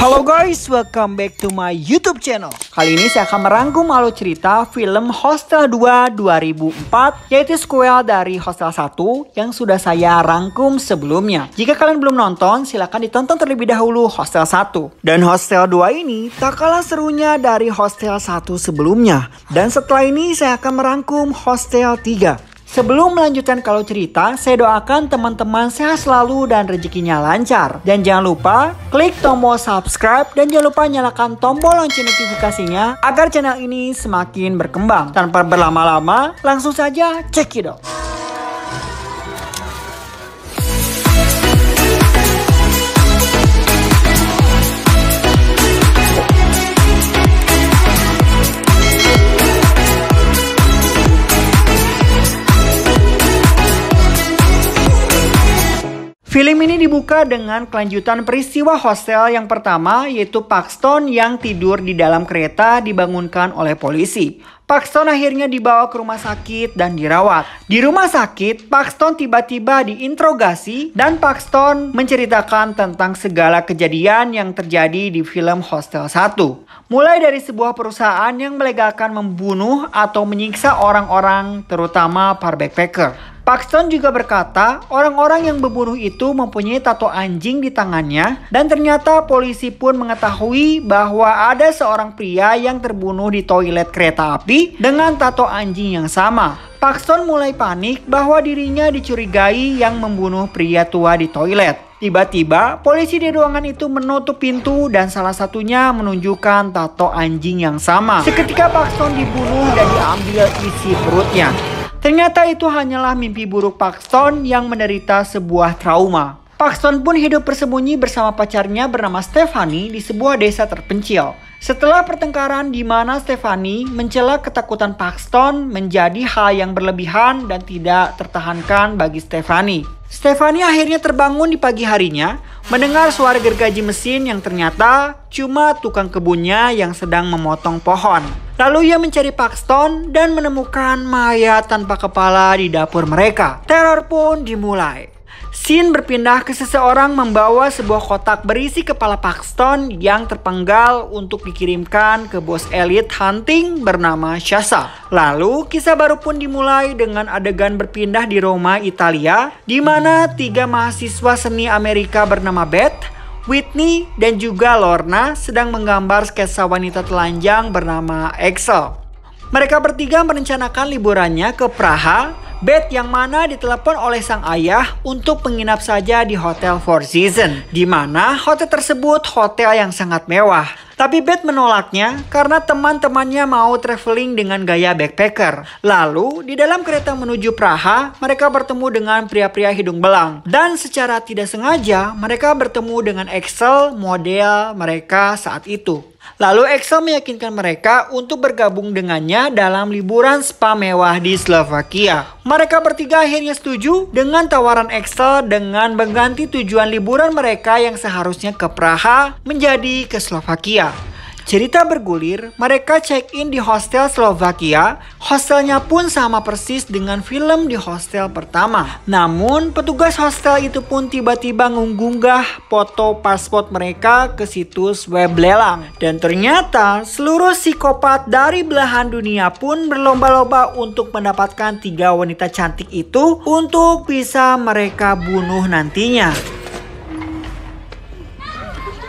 Halo guys, welcome back to my YouTube channel. Kali ini saya akan merangkum alur cerita film Hostel 2 2004 yaitu sequel dari Hostel 1 yang sudah saya rangkum sebelumnya. Jika kalian belum nonton, silahkan ditonton terlebih dahulu Hostel 1. Dan Hostel 2 ini tak kalah serunya dari Hostel 1 sebelumnya. Dan setelah ini saya akan merangkum Hostel 3. Sebelum melanjutkan kalau cerita, saya doakan teman-teman sehat selalu dan rezekinya lancar. Dan jangan lupa klik tombol subscribe dan jangan lupa nyalakan tombol lonceng notifikasinya agar channel ini semakin berkembang. Tanpa berlama-lama, langsung saja cekidot. Film ini dibuka dengan kelanjutan peristiwa hostel yang pertama yaitu Paxton yang tidur di dalam kereta dibangunkan oleh polisi. Paxton akhirnya dibawa ke rumah sakit dan dirawat. Di rumah sakit, Paxton tiba-tiba diinterogasi dan Paxton menceritakan tentang segala kejadian yang terjadi di film Hostel 1. Mulai dari sebuah perusahaan yang melegakan membunuh atau menyiksa orang-orang terutama para backpacker. Paxton juga berkata, orang-orang yang berburu itu mempunyai tato anjing di tangannya dan ternyata polisi pun mengetahui bahwa ada seorang pria yang terbunuh di toilet kereta api dengan tato anjing yang sama. Paxton mulai panik bahwa dirinya dicurigai yang membunuh pria tua di toilet. Tiba-tiba, polisi di ruangan itu menutup pintu dan salah satunya menunjukkan tato anjing yang sama. Seketika Paxton dibunuh dan diambil isi perutnya. Ternyata itu hanyalah mimpi buruk Paxton yang menderita sebuah trauma. Paxton pun hidup bersembunyi bersama pacarnya bernama Stephanie di sebuah desa terpencil. Setelah pertengkaran di mana Stephanie mencela ketakutan Paxton menjadi hal yang berlebihan dan tidak tertahankan bagi Stephanie. Stephanie akhirnya terbangun di pagi harinya mendengar suara gergaji mesin yang ternyata cuma tukang kebunnya yang sedang memotong pohon. Lalu ia mencari Paxton dan menemukan mayat tanpa kepala di dapur mereka. Teror pun dimulai. Sin berpindah ke seseorang membawa sebuah kotak berisi kepala Paxton yang terpenggal untuk dikirimkan ke bos elit hunting bernama Shasa. Lalu kisah baru pun dimulai dengan adegan berpindah di Roma, Italia, di mana tiga mahasiswa seni Amerika bernama Beth Whitney dan juga Lorna sedang menggambar sketsa wanita telanjang bernama Axel. Mereka bertiga merencanakan liburannya ke Praha, Beth yang mana ditelepon oleh sang ayah untuk menginap saja di Hotel Four Seasons, di mana hotel tersebut hotel yang sangat mewah. Tapi Beth menolaknya karena teman-temannya mau traveling dengan gaya backpacker. Lalu, di dalam kereta menuju Praha, mereka bertemu dengan pria-pria hidung belang. Dan secara tidak sengaja, mereka bertemu dengan Excel model mereka saat itu. Lalu Excel meyakinkan mereka untuk bergabung dengannya dalam liburan spa mewah di Slovakia. Mereka bertiga akhirnya setuju dengan tawaran Excel dengan mengganti tujuan liburan mereka yang seharusnya ke Praha menjadi ke Slovakia. Cerita bergulir, mereka check-in di hostel Slovakia. Hostelnya pun sama persis dengan film di hostel pertama. Namun, petugas hostel itu pun tiba-tiba mengunggah foto paspor mereka ke situs web lelang. Dan ternyata, seluruh psikopat dari belahan dunia pun berlomba-lomba untuk mendapatkan tiga wanita cantik itu untuk bisa mereka bunuh nantinya.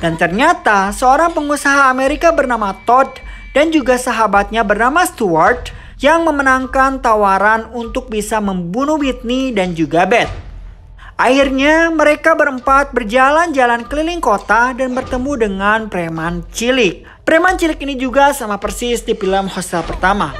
Dan ternyata seorang pengusaha Amerika bernama Todd dan juga sahabatnya bernama Stuart yang memenangkan tawaran untuk bisa membunuh Whitney dan juga Beth. Akhirnya mereka berempat berjalan-jalan keliling kota dan bertemu dengan preman cilik. Preman cilik ini juga sama persis di film Hostel pertama.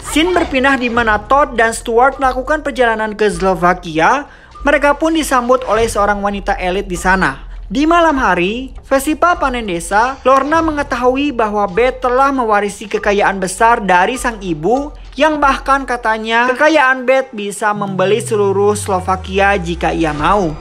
Sin berpindah di mana Todd dan Stuart melakukan perjalanan ke Slovakia mereka pun disambut oleh seorang wanita elit di sana. Di malam hari, festival panen desa, Lorna mengetahui bahwa Beth telah mewarisi kekayaan besar dari sang ibu yang bahkan katanya kekayaan Beth bisa membeli seluruh Slovakia jika ia mau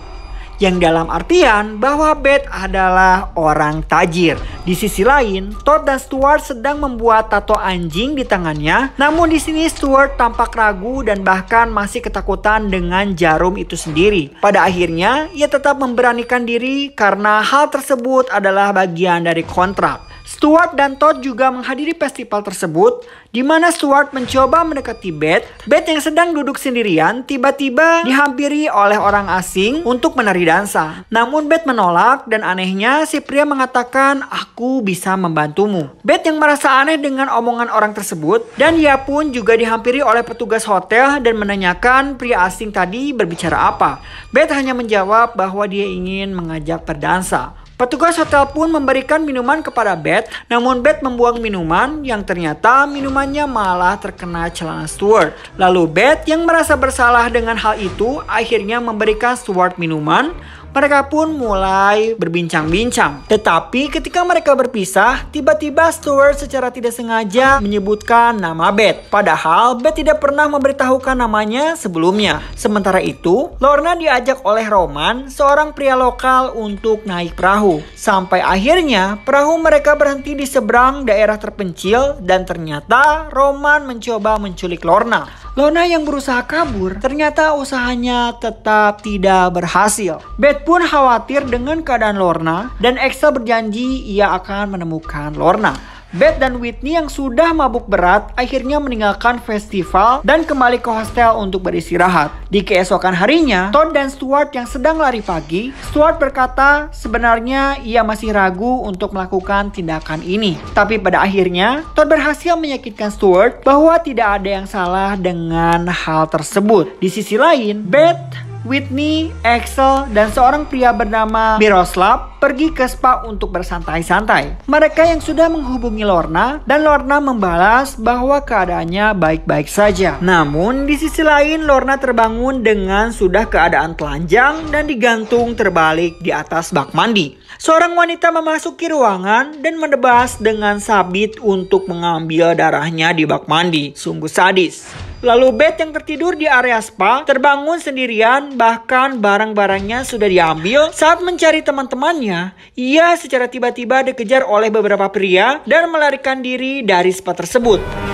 yang dalam artian bahwa Beth adalah orang tajir. Di sisi lain, Todd dan Stuart sedang membuat tato anjing di tangannya, namun di sini Stuart tampak ragu dan bahkan masih ketakutan dengan jarum itu sendiri. Pada akhirnya, ia tetap memberanikan diri karena hal tersebut adalah bagian dari kontrak. Stuart dan Todd juga menghadiri festival tersebut, di mana Stuart mencoba mendekati Beth. Beth yang sedang duduk sendirian tiba-tiba dihampiri oleh orang asing untuk menari dansa. Namun Beth menolak dan anehnya si pria mengatakan, aku bisa membantumu. Beth yang merasa aneh dengan omongan orang tersebut dan ia pun juga dihampiri oleh petugas hotel dan menanyakan pria asing tadi berbicara apa. Beth hanya menjawab bahwa dia ingin mengajak berdansa. Petugas hotel pun memberikan minuman kepada Beth, namun Beth membuang minuman yang ternyata minumannya malah terkena celana Stuart. Lalu Beth yang merasa bersalah dengan hal itu akhirnya memberikan Stuart minuman mereka pun mulai berbincang-bincang. Tetapi ketika mereka berpisah, tiba-tiba Stuart secara tidak sengaja menyebutkan nama Beth. Padahal Beth tidak pernah memberitahukan namanya sebelumnya. Sementara itu, Lorna diajak oleh Roman, seorang pria lokal untuk naik perahu. Sampai akhirnya, perahu mereka berhenti di seberang daerah terpencil dan ternyata Roman mencoba menculik Lorna. Lona yang berusaha kabur, ternyata usahanya tetap tidak berhasil. Beth pun khawatir dengan keadaan Lorna dan Exa berjanji ia akan menemukan Lorna. Beth dan Whitney yang sudah mabuk berat akhirnya meninggalkan festival dan kembali ke hostel untuk beristirahat. Di keesokan harinya, Todd dan Stuart yang sedang lari pagi, Stuart berkata sebenarnya ia masih ragu untuk melakukan tindakan ini. Tapi pada akhirnya, Todd berhasil menyakitkan Stuart bahwa tidak ada yang salah dengan hal tersebut. Di sisi lain, Beth Whitney, Axel, dan seorang pria bernama Miroslav pergi ke spa untuk bersantai-santai. Mereka yang sudah menghubungi Lorna dan Lorna membalas bahwa keadaannya baik-baik saja. Namun di sisi lain Lorna terbangun dengan sudah keadaan telanjang dan digantung terbalik di atas bak mandi. Seorang wanita memasuki ruangan dan menebas dengan sabit untuk mengambil darahnya di bak mandi. Sungguh sadis. Lalu Beth yang tertidur di area spa terbangun sendirian bahkan barang-barangnya sudah diambil. Saat mencari teman-temannya, ia secara tiba-tiba dikejar oleh beberapa pria dan melarikan diri dari spa tersebut.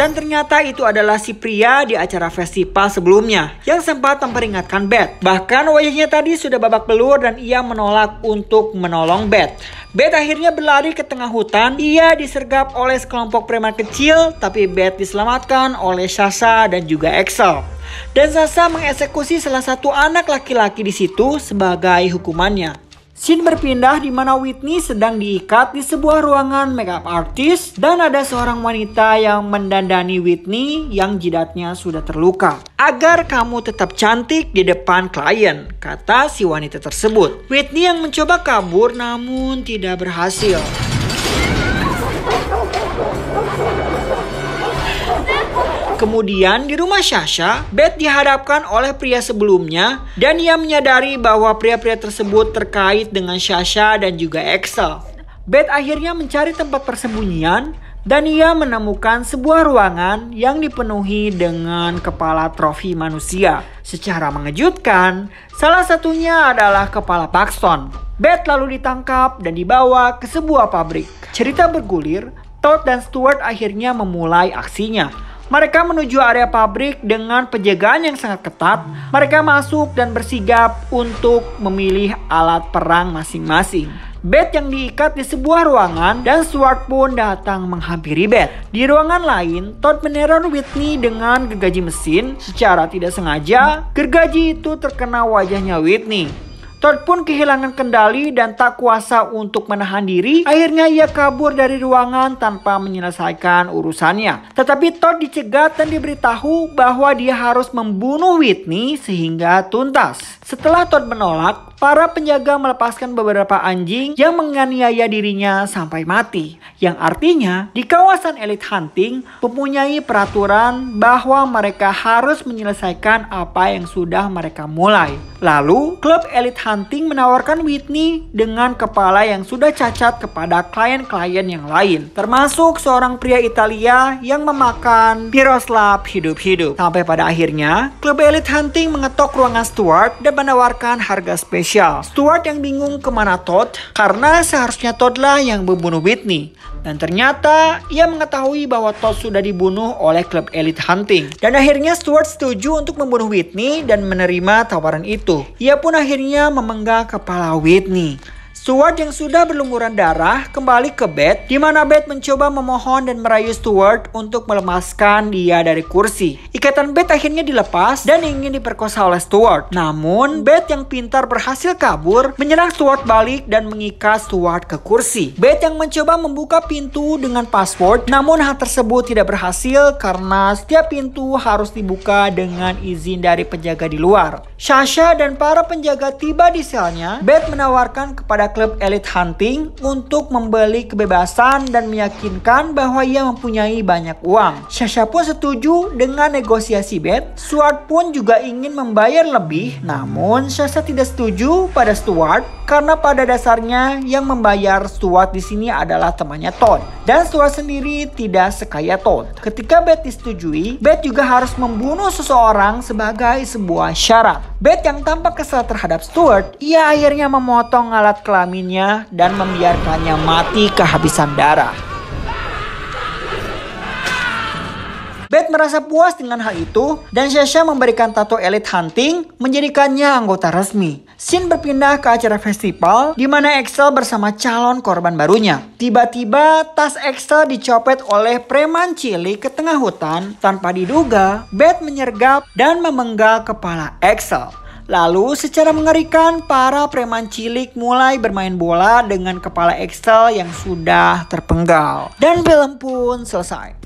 Dan ternyata itu adalah si pria di acara festival sebelumnya yang sempat memperingatkan Beth. Bahkan wajahnya tadi sudah babak belur dan ia menolak untuk menolong Beth. Beth akhirnya berlari ke tengah hutan. Ia disergap oleh sekelompok preman kecil, tapi Beth diselamatkan oleh Sasha dan juga Axel. Dan Sasha mengeksekusi salah satu anak laki-laki di situ sebagai hukumannya. Scene berpindah di mana Whitney sedang diikat di sebuah ruangan makeup artist dan ada seorang wanita yang mendandani Whitney yang jidatnya sudah terluka. Agar kamu tetap cantik di depan klien, kata si wanita tersebut. Whitney yang mencoba kabur namun tidak berhasil. Kemudian di rumah Sasha, Beth dihadapkan oleh pria sebelumnya dan ia menyadari bahwa pria-pria tersebut terkait dengan Sasha dan juga Axel. Beth akhirnya mencari tempat persembunyian dan ia menemukan sebuah ruangan yang dipenuhi dengan kepala trofi manusia. Secara mengejutkan, salah satunya adalah kepala Paxton. Beth lalu ditangkap dan dibawa ke sebuah pabrik. Cerita bergulir, Todd dan Stuart akhirnya memulai aksinya. Mereka menuju area pabrik dengan penjagaan yang sangat ketat. Mereka masuk dan bersigap untuk memilih alat perang masing-masing. Beth yang diikat di sebuah ruangan dan Stuart pun datang menghampiri Beth. Di ruangan lain, Todd meneror Whitney dengan gergaji mesin. Secara tidak sengaja, gergaji itu terkena wajahnya Whitney. Todd pun kehilangan kendali dan tak kuasa untuk menahan diri. Akhirnya ia kabur dari ruangan tanpa menyelesaikan urusannya. Tetapi Todd dicegat dan diberitahu bahwa dia harus membunuh Whitney sehingga tuntas. Setelah Todd menolak, para penjaga melepaskan beberapa anjing yang menganiaya dirinya sampai mati. Yang artinya, di kawasan elite hunting mempunyai peraturan bahwa mereka harus menyelesaikan apa yang sudah mereka mulai. Lalu, klub elite hunting menawarkan Whitney dengan kepala yang sudah cacat kepada klien-klien yang lain, termasuk seorang pria Italia yang memakan piroslap hidup-hidup. Sampai pada akhirnya, klub elite hunting mengetok ruangan Stuart dan menawarkan harga spesial spesial. Stuart yang bingung kemana Todd karena seharusnya Todd lah yang membunuh Whitney. Dan ternyata ia mengetahui bahwa Todd sudah dibunuh oleh klub Elite hunting. Dan akhirnya Stuart setuju untuk membunuh Whitney dan menerima tawaran itu. Ia pun akhirnya memenggal kepala Whitney. Stuart yang sudah berlumuran darah kembali ke bed, di mana bed mencoba memohon dan merayu Stuart untuk melemaskan dia dari kursi. Ikatan bed akhirnya dilepas dan ingin diperkosa oleh Stuart. Namun, bed yang pintar berhasil kabur, menyerang Stuart balik dan mengikat Stuart ke kursi. Bed yang mencoba membuka pintu dengan password, namun hal tersebut tidak berhasil karena setiap pintu harus dibuka dengan izin dari penjaga di luar. Sasha dan para penjaga tiba di selnya, Beth menawarkan kepada klub elit hunting untuk membeli kebebasan dan meyakinkan bahwa ia mempunyai banyak uang. Sasha pun setuju dengan negosiasi Beth. Stuart pun juga ingin membayar lebih, namun Sasha tidak setuju pada Stuart karena pada dasarnya yang membayar Stuart di sini adalah temannya Todd, Dan Stuart sendiri tidak sekaya Todd. Ketika Beth disetujui, Beth juga harus membunuh seseorang sebagai sebuah syarat. Beth yang tampak kesal terhadap Stuart, ia akhirnya memotong alat kelaminnya dan membiarkannya mati kehabisan darah. Beth merasa puas dengan hal itu dan Sasha memberikan tato elite hunting menjadikannya anggota resmi. Shin berpindah ke acara festival di mana Excel bersama calon korban barunya. Tiba-tiba tas Excel dicopet oleh preman cilik ke tengah hutan tanpa diduga. Beth menyergap dan memenggal kepala Excel. Lalu secara mengerikan para preman cilik mulai bermain bola dengan kepala Excel yang sudah terpenggal. Dan film pun selesai.